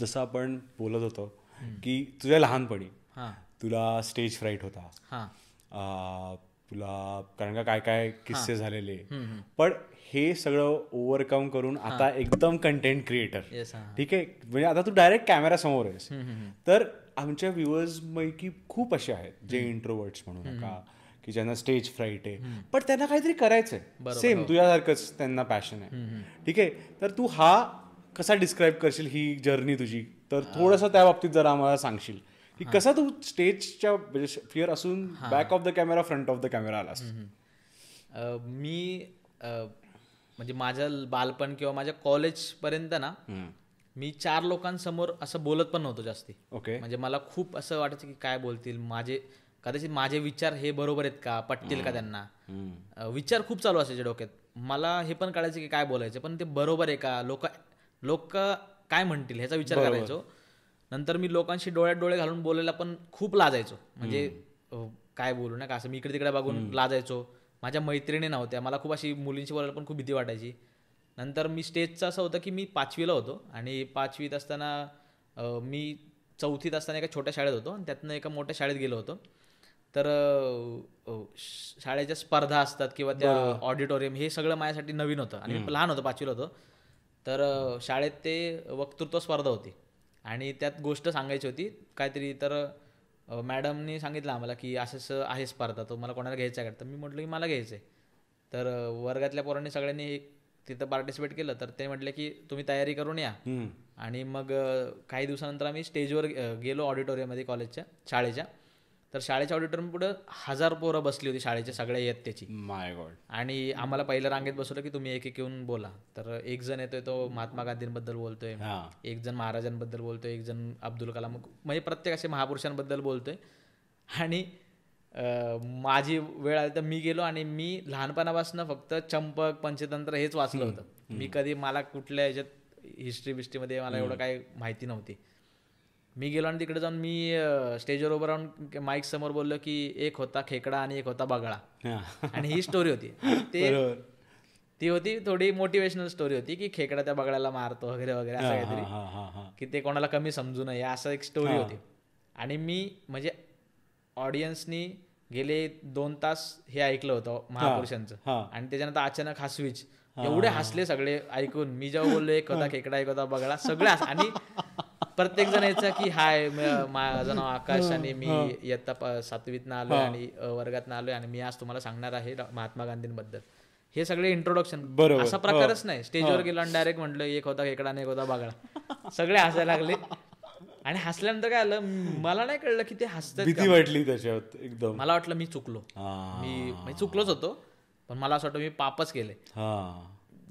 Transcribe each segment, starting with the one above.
जसं आपण बोलत होतो की तुझ्या लहानपणी तुला स्टेज फ्राईट होता तुला कारण का काय काय किस्से झालेले पण हे सगळं ओव्हरकम करून आता एकदम कंटेंट क्रिएटर ठीक आहे म्हणजे आता तू डायरेक्ट कॅमेरा समोर आहेस तर आमच्या व्ह्युअर्स पैकी खूप असे आहेत जे इंट्रोवर्ट्स म्हणू नका की ज्यांना स्टेज फ्राईट आहे पण त्यांना काहीतरी करायचंय सेम हो. तुझ्यासारखंच त्यांना पॅशन आहे ठीक आहे तर तू हा कसा डिस्क्राईब करशील ही जर्नी तुझी तर थोडस त्या बाबतीत जरा आम्हाला सांगशील की कसा तू स्टेजच्या म्हणजे फिअर असून back of the camera front of the camera आलास मी म्हणजे माझ्या बालपण किंवा माझ्या पर्यंत ना मी चार लोकांसमोर असं बोलत पण नव्हतो जास्ती ओके म्हणजे मला खूप असं वाटायचं की काय बोलतील माझे कदाचित माझे विचार हे बरोबर आहेत का पटतील का त्यांना विचार खूप चालू असायचे डोक्यात मला हे पण कळायचं की काय बोलायचं पण ते बरोबर आहे का लोक लोक काय म्हणतील ह्याचा विचार करायचो नंतर मी लोकांशी डोळ्यात डोळे घालून बोलायला पण खूप लाजायचो म्हणजे काय बोलू ना का असं मी इकडे तिकडे बघून लाजायचो माझ्या मैत्रिणी नव्हत्या मला खूप अशी मुलींशी बोलायला पण खूप भीती वाटायची नंतर मी स्टेजचं असं होतं की मी पाचवीला होतो आणि पाचवीत असताना मी चौथीत असताना एका छोट्या शाळेत होतो आणि त्यातनं एका मोठ्या शाळेत गेलो होतो तर शाळेच्या स्पर्धा असतात किंवा त्या ऑडिटोरियम हे सगळं माझ्यासाठी नवीन होतं आणि लहान होतं पाचवीला होतो तर शाळेत ते वक्तृत्व स्पर्धा होती आणि त्यात गोष्ट सांगायची होती काहीतरी तर मॅडमनी सांगितलं आम्हाला की असं आहे स्पर्धा तो मला कोणाला घ्यायचा आहे तर मी म्हटलं की मला घ्यायचं आहे तर वर्गातल्या पोरांनी सगळ्यांनी एक तिथं पार्टिसिपेट केलं तर ते म्हटले की तुम्ही तयारी करून या आणि मग काही दिवसानंतर आम्ही स्टेजवर गेलो ऑडिटोरियममध्ये कॉलेजच्या शाळेच्या तर शाळेच्या ऑडिटोरियम पुढे हजार पोरं बसली होती शाळेच्या सगळ्या येत माय गॉड आणि आम्हाला पहिल्या रांगेत बसवलं की तुम्ही एक एक येऊन बोला तर एक जण येतोय तो महात्मा गांधींबद्दल बोलतोय एक जण महाराजांबद्दल बोलतोय एक जण अब्दुल कलाम म्हणजे प्रत्येक असे महापुरुषांबद्दल बोलतोय आणि माझी वेळ आली तर मी गेलो आणि मी लहानपणापासून फक्त चंपक पंचतंत्र हेच वाचलं होतं मी कधी मला कुठल्या ह्याच्यात हिस्ट्री बिस्ट्रीमध्ये मला एवढं काही माहिती नव्हती मी गेलो आणि तिकडे जाऊन मी स्टेजवर उभं राहून माईक समोर बोललो की एक होता खेकडा आणि एक होता बगळा आणि ही स्टोरी होती ते ती होती थोडी मोटिवेशनल स्टोरी होती की खेकडा त्या बगळ्याला मारतो वगैरे वगैरे असं काहीतरी की ते कोणाला कमी समजू नये असं एक स्टोरी होती आणि मी म्हणजे ऑडियन्सनी गेले दोन तास हे ऐकलं होतं महापुरुषांचं आणि त्याच्यानंतर अचानक हसवीच एवढे हसले सगळे ऐकून मी जेव्हा बोललो एक होता खेकडा एक होता बगळा सगळ्या आणि प्रत्येक जण यायचा की हाय माझं नाव आकाश आणि मी इयत्ता सातवीत ना आलोय आणि वर्गात ना आलोय आणि मी आज तुम्हाला सांगणार आहे महात्मा गांधींबद्दल हे सगळे इंट्रोडक्शन असा प्रकारच नाही स्टेजवर गेलो आणि डायरेक्ट म्हटलं एक होता एकडा आणि एक होता बागडा सगळे हसायला लागले आणि हसल्यानंतर काय आलं मला नाही कळलं की ते हसत वाटली त्याच्यात एकदम मला वाटलं मी चुकलो मी चुकलोच होतो पण मला असं वाटतं मी पापच केले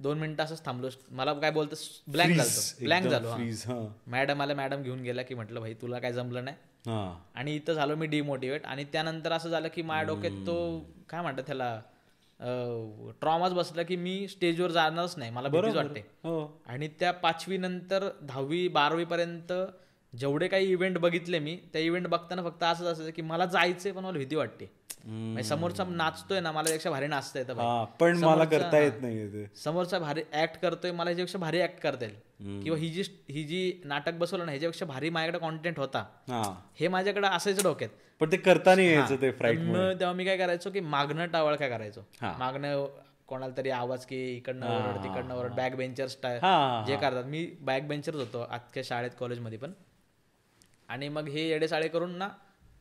दोन मिनिटं असंच थांबलो मला काय बोलतो ब्लँक झालो ब्लँक झालो मॅडम आला मॅडम घेऊन गेला की म्हटलं भाई तुला काय जमलं नाही आणि इथं झालो मी डिमोटिवेट आणि त्यानंतर असं झालं की माझ्या डोक्यात तो काय म्हणतात त्याला ट्रॉमाच बसला की मी स्टेजवर जाणारच नाही मला बरंच वाटते हो. आणि त्या पाचवी नंतर दहावी बारावी पर्यंत जेवढे काही इव्हेंट बघितले मी त्या इव्हेंट बघताना फक्त असंच असायचं की मला जायचंय पण मला भीती वाटते म्हणजे समोरचा नाचतोय ना मला यापेक्षा भारी नाचता येतं पण मला करता येत नाही समोरचा भारी ऍक्ट करतोय मला याच्यापेक्षा भारी ऍक्ट करता येईल किंवा ही जी ही जी नाटक बसवलं ना ह्याच्यापेक्षा भारी माझ्याकडे कॉन्टेंट होता हे माझ्याकडे असायचं डोक्यात पण ते करता नाही यायचं तेव्हा मी काय करायचो की मागणं टावळ काय करायचो मागणं कोणाला तरी आवाज की इकडनं ओरड तिकडनं ओरड बॅक बेंचर्स जे करतात मी बॅक बेंचर्स होतो आजच्या शाळेत कॉलेजमध्ये पण आणि मग हे येडेसाळे करून ना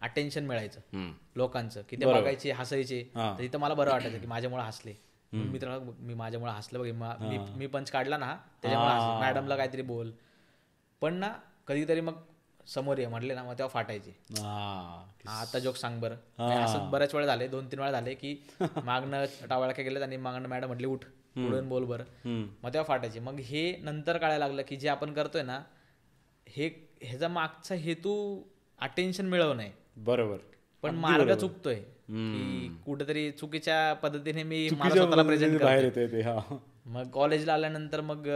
अटेन्शन मिळायचं लोकांचं की ते बघायचे हसायचे तर इथं मला बरं वाटायचं की माझ्यामुळे हसले मित्र मी माझ्यामुळे हसलं बघ मी पंच काढला ना त्याच्यामुळे मॅडमला काहीतरी बोल पण ना कधीतरी मग समोर ये म्हटले ना मग तेव्हा फाटायचे आता जोक सांग बर असं बऱ्याच वेळा झाले दोन तीन वेळा झाले की मागणं टावाळक्या गेलेत आणि मागणं मॅडम म्हटले उठ उडून बोल बर मग तेव्हा फाटायचे मग हे नंतर कळायला लागलं की जे आपण करतोय ना हे ह्याचा मागचा हेतू अटेन्शन मिळवणं आहे बरोबर पण मार्ग चुकतोय की कुठेतरी चुकीच्या पद्धतीने मी प्रेझेंट मग कॉलेजला आल्यानंतर मग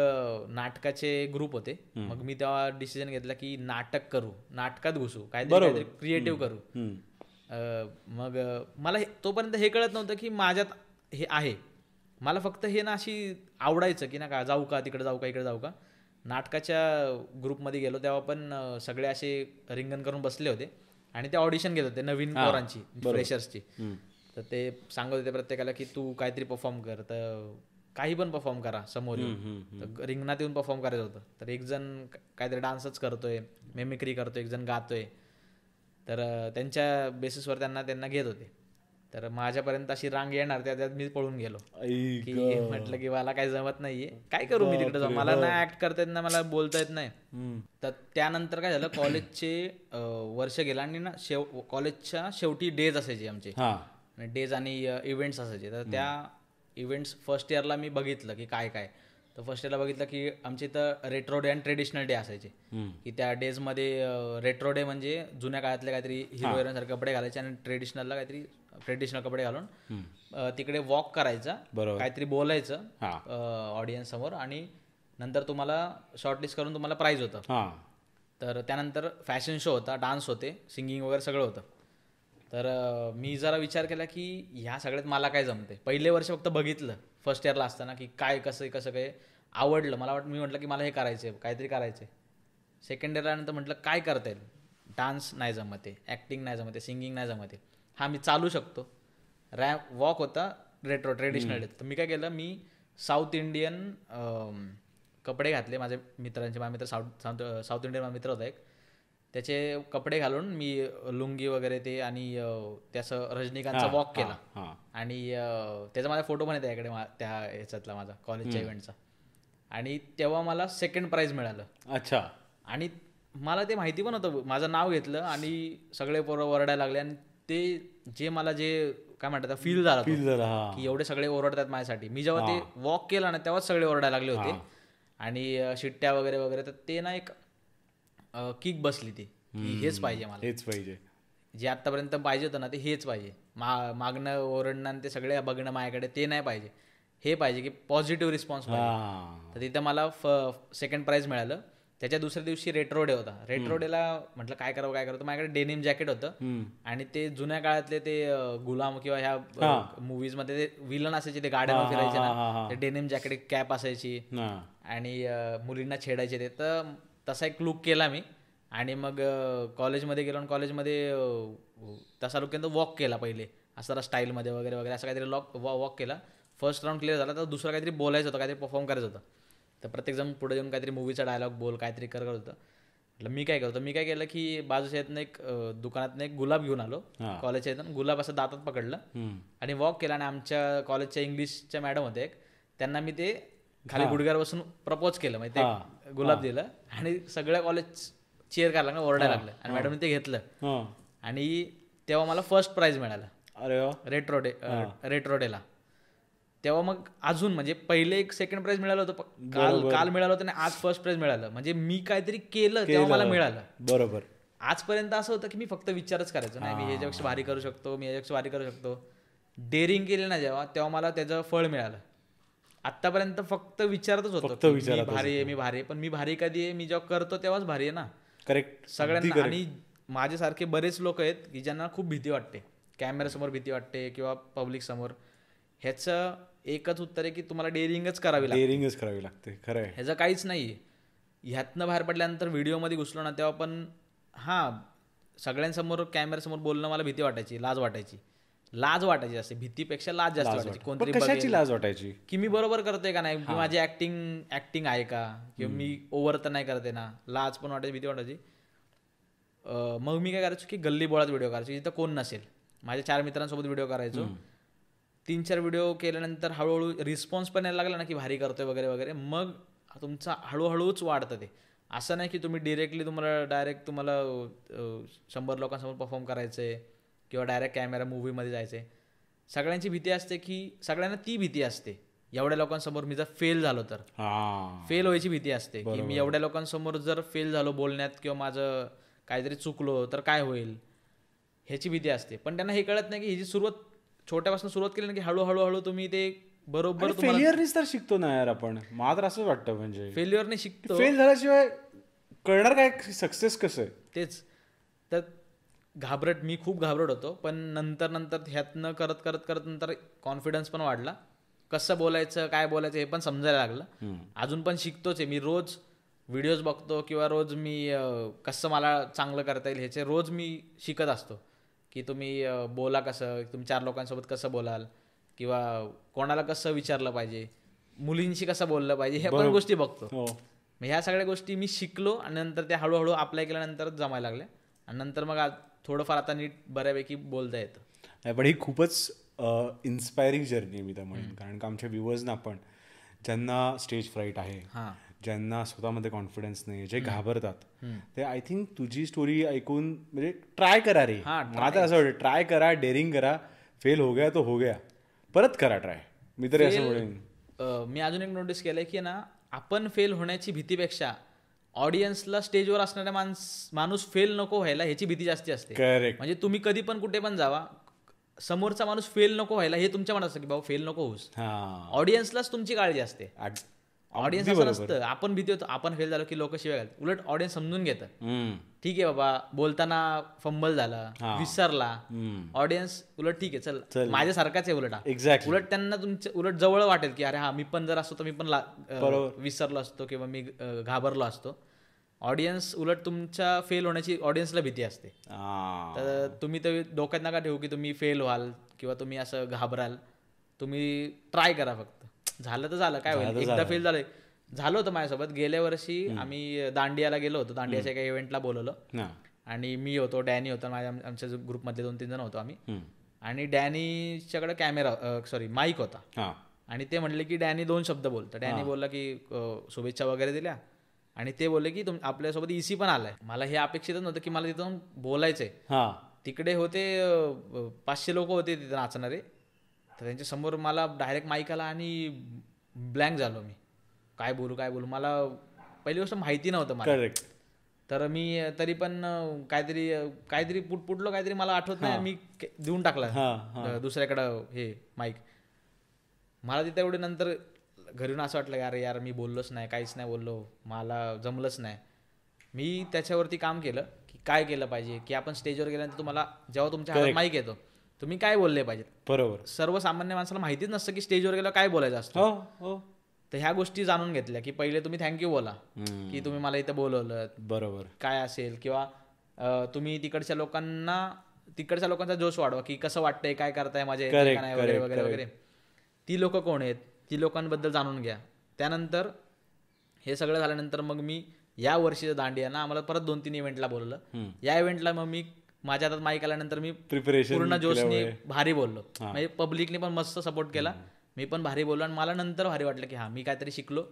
नाटकाचे ग्रुप होते मग मी तेव्हा डिसिजन घेतला की नाटक करू नाटकात घुसू काय क्रिएटिव्ह करू मग मला तोपर्यंत हे कळत नव्हतं की माझ्यात हे आहे मला फक्त हे ना अशी आवडायचं की ना का जाऊ का तिकडे जाऊ का इकडे जाऊ का नाटकाच्या ग्रुपमध्ये गेलो तेव्हा पण सगळे असे रिंगण करून बसले होते आणि ते ऑडिशन घेत होते नवीन पोरांची फ्रेशर्सची तर ते सांगत होते प्रत्येकाला की तू काहीतरी परफॉर्म कर तर काही पण परफॉर्म करा समोर रिंगणात येऊन परफॉर्म करायचं होतं तर एक जण काहीतरी डान्सच करतोय मेमिक्री करतोय एक जण गातोय तर त्यांच्या बेसिसवर त्यांना त्यांना घेत होते तर माझ्यापर्यंत अशी रांग येणार त्या त्यात मी पळून गेलो की म्हटलं की मला काय जमत नाहीये काय करू मी तिकडे जाऊ मला हो. ना ऍक्ट करता येत नाही मला बोलता येत नाही तर त्यानंतर काय झालं कॉलेजचे वर्ष गेलं आणि ना शेव कॉलेजच्या शेवटी डेज असायचे आमचे डेज आणि इव्हेंट्स असायचे तर त्या इव्हेंट्स फर्स्ट इयरला मी बघितलं की काय काय तर फर्स्ट इयरला बघितलं की आमच्या इथं रेट्रो डे आणि ट्रेडिशनल डे असायचे की त्या डेजमध्ये रेट्रो डे म्हणजे जुन्या काळातले काहीतरी हिरो हिरोईन सारखे कपडे घालायचे आणि ट्रेडिशनलला काहीतरी ट्रेडिशनल कपडे घालून तिकडे वॉक करायचा बरोबर काहीतरी बोलायचं ऑडियन्स समोर आणि नंतर तुम्हाला शॉर्टलिस्ट करून तुम्हाला प्राईज होतं तर त्यानंतर फॅशन शो होता डान्स होते सिंगिंग वगैरे सगळं होतं तर मी जरा विचार केला की ह्या सगळ्यात मला काय जमते पहिले वर्ष फक्त बघितलं फर्स्ट इयरला असताना की काय कसं कसं काय आवडलं मला वाटतं मी म्हटलं की मला हे करायचं आहे काहीतरी करायचं आहे सेकंड इयरला नंतर म्हटलं काय करता येईल डान्स नाही जमते ॲक्टिंग नाही जमते सिंगिंग नाही जमते हा मी चालू शकतो रॅम वॉक होता रेट्रो ट्रेडिशनल तर मी काय केलं मी साऊथ इंडियन कपडे घातले माझ्या मित्रांचे माझे मित्र साऊथ साऊथ इंडियन माझा मित्र होता एक त्याचे कपडे घालून मी लुंगी वगैरे ते आणि त्याचं रजनीकांतचा वॉक केला आणि त्याचा माझा फोटो पण आहे याकडे त्या ह्याच्यातला माझा कॉलेजच्या इव्हेंटचा आणि तेव्हा मला सेकंड प्राईज मिळालं अच्छा आणि मला ते माहिती पण होतं माझं नाव घेतलं आणि सगळे पोरं वरडायला लागले आणि ते जे मला जे काय म्हणतात फील झाला फील झाला की एवढे सगळे ओरडतात माझ्यासाठी मी जेव्हा ते वॉक केलं ना तेव्हाच सगळे ओरडायला लागले होते आणि शिट्ट्या वगैरे वगैरे तर ते ना एक किक बसली ती की हेच पाहिजे मला हेच पाहिजे जे आतापर्यंत पाहिजे होतं ना ते हेच पाहिजे मागणं ओरडणं आणि ते सगळे बघणं माझ्याकडे ते नाही पाहिजे हे पाहिजे की पॉझिटिव्ह रिस्पॉन्स तर तिथं मला सेकंड प्राईज मिळालं त्याच्या दुसऱ्या दिवशी रेट्रो डे होता रेट्रो डेला म्हटलं काय करावं काय करावं माझ्याकडे डेनिम जॅकेट होतं आणि ते जुन्या काळातले ते गुलाम किंवा ह्या मुव्हीज मध्ये ते विलन असायचे ते गार्डन फिरायचे ना ते डेनिम जॅकेट कॅप असायची आणि मुलींना छेडायचे ते तर तसा एक लुक केला मी आणि मग कॉलेजमध्ये गेलो आणि कॉलेजमध्ये तसा लुक केला वॉक केला पहिले असा स्टाईलमध्ये वगैरे वगैरे असं काहीतरी लॉक वॉक केला फर्स्ट राऊंड क्लिअर झाला तर दुसरा काहीतरी बोलायचं होतं काहीतरी परफॉर्म करायचं होतं तर प्रत्येक जण पुढे जाऊन काहीतरी मूवीचा डायलॉग बोल काहीतरी करत होतं म्हटलं मी काय करतो मी काय केलं की बाजूच्या एक दुकानातनं एक गुलाब घेऊन आलो कॉलेजच्या गुलाब असं दातात पकडलं आणि वॉक केला आणि आमच्या कॉलेजच्या इंग्लिशच्या मॅडम होते एक त्यांना मी ते खाली गुडघ्यावर बसून प्रपोज केलं म्हणजे गुलाब दिलं आणि सगळ्या कॉलेज चेअर करायला लागलं ओरडायला लागलं आणि मॅडमने ते घेतलं आणि तेव्हा मला फर्स्ट प्राइज मिळालं अरे रेट्रोडे रेट्रोडेला तेव्हा मग अजून म्हणजे पहिले एक सेकंड प्राइज मिळालं होतं काल काल मिळालं होतं आणि आज फर्स्ट प्राइज मिळालं म्हणजे मी काहीतरी केलं तेव्हा मला मिळालं बरोबर आजपर्यंत असं होतं की मी फक्त विचारच करायचो नाही मी याच्यापेक्षा भारी करू शकतो मी याच्यापेक्षा भारी करू शकतो डेअरिंग केली ना जेव्हा तेव्हा मला त्याचं फळ मिळालं आतापर्यंत फक्त विचारतच होतो भारी आहे मी भारी आहे पण मी भारी कधी आहे मी जेव्हा करतो तेव्हाच भारी आहे ना करेक्ट सगळ्यांना आणि माझ्यासारखे बरेच लोक आहेत की ज्यांना खूप भीती वाटते कॅमेऱ्यासमोर भीती वाटते किंवा पब्लिक समोर ह्याचं एकच उत्तर आहे की तुम्हाला डेअरिंगच करावी लागते डेअरिंगच करावी लागते खरं आहे ह्याचं काहीच नाही ह्यातनं बाहेर पडल्यानंतर व्हिडिओमध्ये घुसलो ना तेव्हा पण हां सगळ्यांसमोर कॅमेऱ्यासमोर बोलणं मला भीती वाटायची लाज वाटायची लाज वाटायची असते भीतीपेक्षा लाज जास्त वाटायची कोणत्या लाज वाटायची की मी बरोबर करते का नाही माझी ऍक्टिंग ऍक्टिंग आहे का किंवा मी ओव्हर तर नाही करते ना लाज पण वाटायची भीती वाटायची मग मी काय करायचो की गल्ली बोळात व्हिडिओ करायचो जिथं कोण नसेल माझ्या चार मित्रांसोबत व्हिडिओ करायचो तीन चार व्हिडिओ केल्यानंतर हळूहळू रिस्पॉन्स पण यायला लागला ना की भारी करतोय वगैरे वगैरे मग तुमचा हळूहळूच वाढतं ते असं नाही की तुम्ही डिरेक्टली तुम्हाला डायरेक्ट तुम्हाला शंभर लोकांसमोर परफॉर्म करायचं आहे किंवा डायरेक्ट कॅमेरा मूवीमध्ये जायचं आहे सगळ्यांची भीती असते की सगळ्यांना ती भीती असते एवढ्या लोकांसमोर मी जर फेल झालो तर फेल व्हायची भीती असते की मी एवढ्या लोकांसमोर जर फेल झालो बोलण्यात किंवा माझं काहीतरी चुकलो तर काय होईल ह्याची भीती असते पण त्यांना हे कळत नाही की ह्याची सुरुवात छोट्यापासून सुरुवात केली ना की हळू हळू तुम्ही ते बरोबर फेल्युअरनीच तर शिकतो ना यार आपण मात्र तर असंच वाटतं म्हणजे फेल्युअरने शिकतो फेल झाल्याशिवाय कळणार काय सक्सेस कसं आहे तेच तर घाबरट मी खूप घाबरट होतो पण नंतर नंतर ह्यातनं करत करत करत नंतर कॉन्फिडन्स पण वाढला कसं बोलायचं काय बोलायचं हे पण समजायला लागलं अजून पण शिकतोच आहे मी रोज व्हिडिओज बघतो किंवा रोज मी कसं मला चांगलं करता येईल ह्याचे रोज मी शिकत असतो की तुम्ही बोला कसं तुम्ही चार लोकांसोबत कसं बोलाल किंवा कोणाला कसं विचारलं पाहिजे मुलींशी कसं बोललं पाहिजे ह्या पण गोष्टी बघतो हो. ह्या सगळ्या गोष्टी मी शिकलो आणि नंतर त्या हळूहळू अप्लाय केल्यानंतर जमायला लागल्या आणि नंतर मग थोडंफार आता नीट बऱ्यापैकी बोलता येतं नाही पण ही खूपच इन्स्पायरिंग जर्नी मी तर म्हणून कारण का आमच्या व्ह्युअर्सना पण ज्यांना स्टेज फ्राईट आहे ज्यांना स्वतःमध्ये कॉन्फिडन्स नाही जे घाबरतात ते आय थिंक तुझी स्टोरी ऐकून म्हणजे ट्राय करा रे माझं असं वाटतं ट्राय करा डेअरिंग करा फेल हो गया तो हो गया परत करा ट्राय मी तरी असं म्हणेन मी अजून एक नोटीस केलं की ना आपण फेल होण्याची भीतीपेक्षा ऑडियन्सला स्टेजवर असणाऱ्या माणस माणूस फेल नको व्हायला ह्याची भीती जास्ती असते करेक्ट म्हणजे तुम्ही कधी पण कुठे पण जावा समोरचा माणूस फेल नको व्हायला हे तुमच्या मनात असतं की भाऊ फेल नको होऊस ऑडियन्सलाच तुमची काळजी असते ऑडियन्स असं नसतं आपण भीती होतो आपण फेल झालो की लोक शिवाय घालतात उलट ऑडियन्स समजून घेतात ठीक आहे बाबा बोलताना फंबल झाला विसरला ऑडियन्स उलट ठीक आहे चल माझ्यासारखाच आहे उलट एक्झॅक्ट उलट त्यांना तुमचं उलट जवळ वाटेल की अरे हा मी पण जर असतो तर मी पण विसरलो असतो किंवा मी घाबरलो असतो ऑडियन्स उलट तुमच्या फेल होण्याची ऑडियन्सला भीती असते तर तुम्ही तर डोक्यात नका ठेवू की तुम्ही फेल व्हाल किंवा तुम्ही असं घाबराल तुम्ही ट्राय करा फक्त झालं तर झालं काय होईल एकदा फील झालं झालं होतं माझ्यासोबत गेल्या वर्षी आम्ही दांडियाला गेलो होतो दांडियाच्या एका इव्हेंटला बोलवलं आणि मी होतो डॅनी होतो माझ्या आमच्या ग्रुपमधले दोन तीन जण होतो आम्ही आणि डॅनीच्याकडे कॅमेरा सॉरी माईक होता आणि ते म्हणले की डॅनी दोन शब्द बोलतो डॅनी बोलला की शुभेच्छा वगैरे दिल्या आणि ते बोलले की तुम आपल्यासोबत इसी e पण आलाय मला हे अपेक्षितच नव्हतं की मला तिथून बोलायचंय तिकडे होते पाचशे लोक होते तिथे नाचणारे तर समोर मला डायरेक्ट माईक आला आणि ब्लँक झालो मी काय बोलू काय बोलू मला पहिली गोष्ट माहिती नव्हतं मला तर मी तरी पण काहीतरी काहीतरी पुट पुटलो काहीतरी मला आठवत नाही मी देऊन टाकला दुसऱ्याकडं हे माईक मला तिथे एवढे नंतर घरून असं वाटलं यार यार मी बोललोच नाही काहीच नाही बोललो मला जमलंच नाही मी त्याच्यावरती काम केलं की काय केलं पाहिजे की आपण स्टेजवर गेल्यानंतर तुम्हाला जेव्हा तुमच्या हातात माईक येतो तुम्ही काय बोलले पाहिजेत बरोबर सर्वसामान्य माणसाला माहितीच नसतं की स्टेजवर गेलं काय बोलायचं असतं हो, हो. तर ह्या गोष्टी जाणून घेतल्या की पहिले तुम्ही थँक्यू बोला की तुम्ही मला इथं बोलवलं बरोबर काय असेल किंवा तुम्ही तिकडच्या लोकांना तिकडच्या लोकांचा जोश वाढवा की कसं वाटतंय काय करताय माझे वगैरे वगैरे वगैरे ती लोक कोण आहेत ती लोकांबद्दल जाणून घ्या त्यानंतर हे सगळं झाल्यानंतर मग मी या वर्षीच्या दांडिया ना आम्हाला परत दोन तीन इव्हेंटला बोलवलं या इव्हेंटला मग मी माझ्या हातात माईक आल्यानंतर मी प्रिपरेशन पूर्ण जोशने भारी बोललो म्हणजे पब्लिकने पण मस्त सपोर्ट केला मी पण भारी बोललो आणि मला नंतर भारी वाटलं की हां मी काहीतरी शिकलो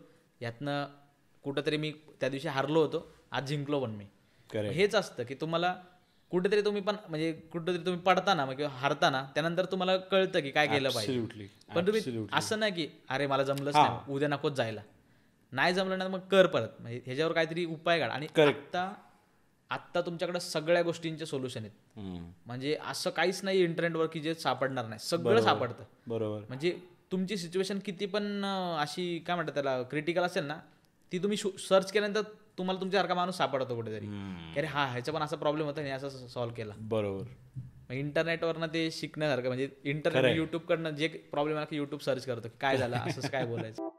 यातनं कुठंतरी मी त्या दिवशी हारलो होतो आज जिंकलो पण मी हेच असतं की तुम्हाला कुठेतरी तुम्ही पण म्हणजे कुठेतरी तुम्ही पडताना किंवा हारताना त्यानंतर तुम्हाला कळतं की काय केलं पाहिजे पण तुम्ही असं नाही की अरे मला जमलंच नाही उद्या नकोच जायला नाही जमलं ना मग कर परत म्हणजे ह्याच्यावर काहीतरी उपाय काढ आणि आत्ता तुमच्याकडे सगळ्या गोष्टींचे सोल्युशन आहेत म्हणजे असं काहीच नाही इंटरनेटवर की जे सापडणार नाही सगळं सापडतं बरोबर म्हणजे तुमची सिच्युएशन किती पण अशी काय म्हणतात त्याला क्रिटिकल असेल ना ती तुम्ही सर्च केल्यानंतर तुम्हाला तुमच्यासारखा माणूस सापडतो कुठेतरी अरे हा ह्याचा पण असा प्रॉब्लेम होता असं सॉल्व्ह केला बरोबर ना ते शिकण्यासारखं म्हणजे इंटरनेट युट्यूबकडनं जे प्रॉब्लेम आला की युट्यूब सर्च करतो काय झालं असं काय बोलायचं